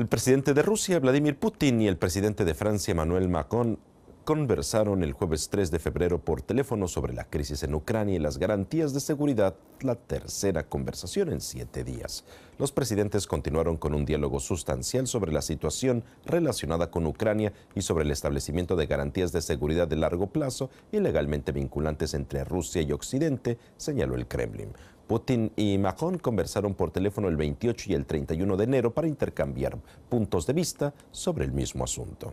El presidente de Rusia, Vladimir Putin, y el presidente de Francia, Emmanuel Macron, conversaron el jueves 3 de febrero por teléfono sobre la crisis en Ucrania y las garantías de seguridad, la tercera conversación en siete días. Los presidentes continuaron con un diálogo sustancial sobre la situación relacionada con Ucrania y sobre el establecimiento de garantías de seguridad de largo plazo y legalmente vinculantes entre Rusia y Occidente, señaló el Kremlin. Putin y Macron conversaron por teléfono el 28 y el 31 de enero para intercambiar puntos de vista sobre el mismo asunto.